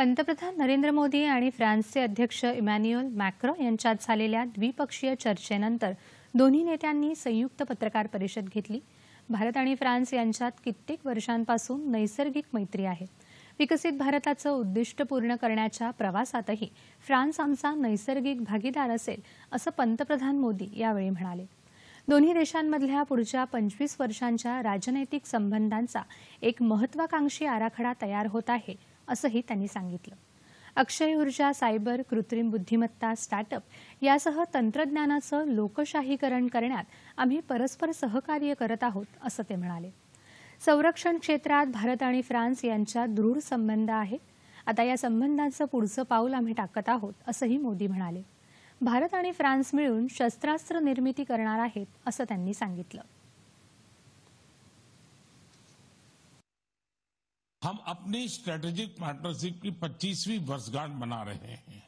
पंतप्रधान नरेंद्र मोदी आणि फ्रान्सचे अध्यक्ष इमॅन्युएल मॅक्रो यांच्यात झालेल्या द्विपक्षीय चर्चेनंतर दोन्ही नेत्यांनी संयुक्त पत्रकार परिषद घेतली भारत आणि फ्रान्स यांच्यात कित्येक वर्षांपासून नैसर्गिक मैत्री आहे विकसित भारताचं उद्दिष्ट पूर्ण करण्याच्या प्रवासातही फ्रान्स आमचा नैसर्गिक भागीदार असेल असं पंतप्रधान मोदी यावेळी म्हणाले दोन्ही देशांमधल्या पुढच्या पंचवीस वर्षांच्या राजनैतिक संबंधांचा एक महत्वाकांक्षी आराखडा तयार होत आहे असंही त्यांनी सांगितलं अक्षय ऊर्जा सायबर कृत्रिम बुद्धिमत्ता स्टार्टअप यासह तंत्रज्ञानाचं लोकशाहीकरण करण्यात आम्ही परस्पर सहकार्य करत आहोत असं ते म्हणाले संरक्षण क्षेत्रात भारत आणि फ्रान्स यांच्यात दृढ संबंध आहे आता या संबंधांचं पुढचं पाऊल आम्ही टाकत आहोत असंही मोदी म्हणाले भारत आणि फ्रान्स मिळून शस्त्रास्त्र निर्मिती करणार आहेत असं त्यांनी सांगितलं हम अपनी स्ट्रेटेजिक पार्टनरशिप की 25वीं वर्षगांठ मना रहे हैं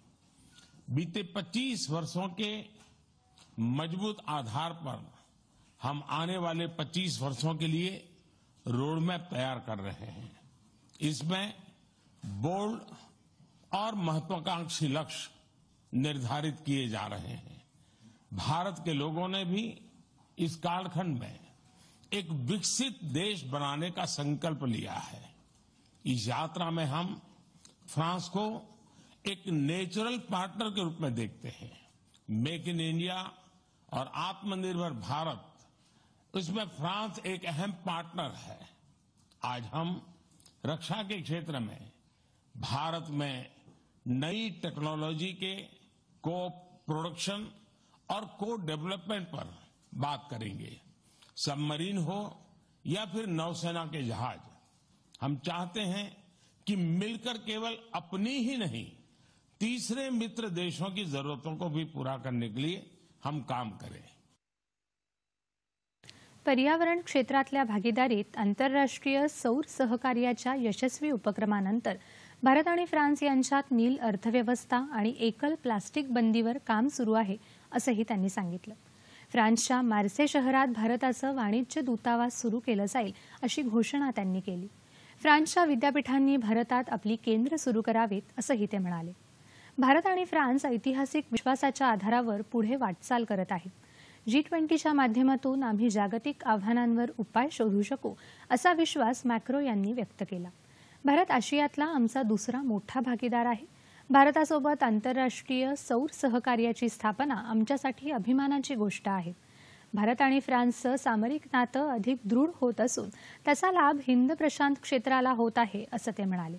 बीते 25 वर्षों के मजबूत आधार पर हम आने वाले 25 वर्षों के लिए रोडमैप तैयार कर रहे हैं इसमें बोल्ड और महत्वाकांक्षी लक्ष्य निर्धारित किए जा रहे हैं भारत के लोगों ने भी इस कालखंड में एक विकसित देश बनाने का संकल्प लिया है इस यात्रा में हम फ्रांस को एक नेचुरल पार्टनर के रूप में देखते हैं मेक इन इंडिया और आत्मनिर्भर भारत इसमें फ्रांस एक अहम पार्टनर है आज हम रक्षा के क्षेत्र में भारत में नई टेक्नोलॉजी के को प्रोडक्शन और को डेवलपमेंट पर बात करेंगे सबमरीन हो या फिर नौसेना के जहाज हम चाहते हैं कि मिलकर केवल अपनी ही नहीं तीसरे मित्र देशों की जरूरतों को भी पूरा करने के लिए हम काम करें पर्यावरण क्षेत्रातल्या भागीदारीत आंतरराष्ट्रीय सौर सहकार्याच्या यशस्वी उपक्रमानंतर भारत आणि फ्रान्स यांच्यात नील अर्थव्यवस्था आणि एकल प्लास्टिक बंदीवर काम सुरू आहे असंही त्यांनी सांगितलं फ्रान्सच्या मार्से शहरात भारताचं वाणिज्य दूतावास सुरू केलं जाईल अशी घोषणा त्यांनी केली फ्रान्सच्या विद्यापीठांनी भारतात आपली केंद्र सुरू करावीत असंही ते म्हणाले भारत आणि फ्रान्स ऐतिहासिक विश्वासाच्या आधारावर पुढे वाटचाल करत आहेत जी ट्वेंटीच्या माध्यमातून आम्ही जागतिक आव्हानांवर उपाय शोधू शकू असा विश्वास मॅक्रो यांनी व्यक्त केला भारत आशियातला आमचा दुसरा मोठा भागीदार आहे भारतासोबत आंतरराष्ट्रीय सौर सहकार्याची स्थापना आमच्यासाठी अभिमानाची गोष्ट आहे भारत आणि फ्रान्सचं सामरिक नातं अधिक दृढ होत असून त्याचा लाभ हिंद प्रशांत क्षेत्राला होत आहे असं ते म्हणाले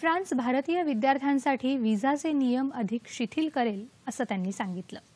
फ्रान्स भारतीय विद्यार्थ्यांसाठी विजाचे नियम अधिक शिथिल करेल असं त्यांनी सांगितलं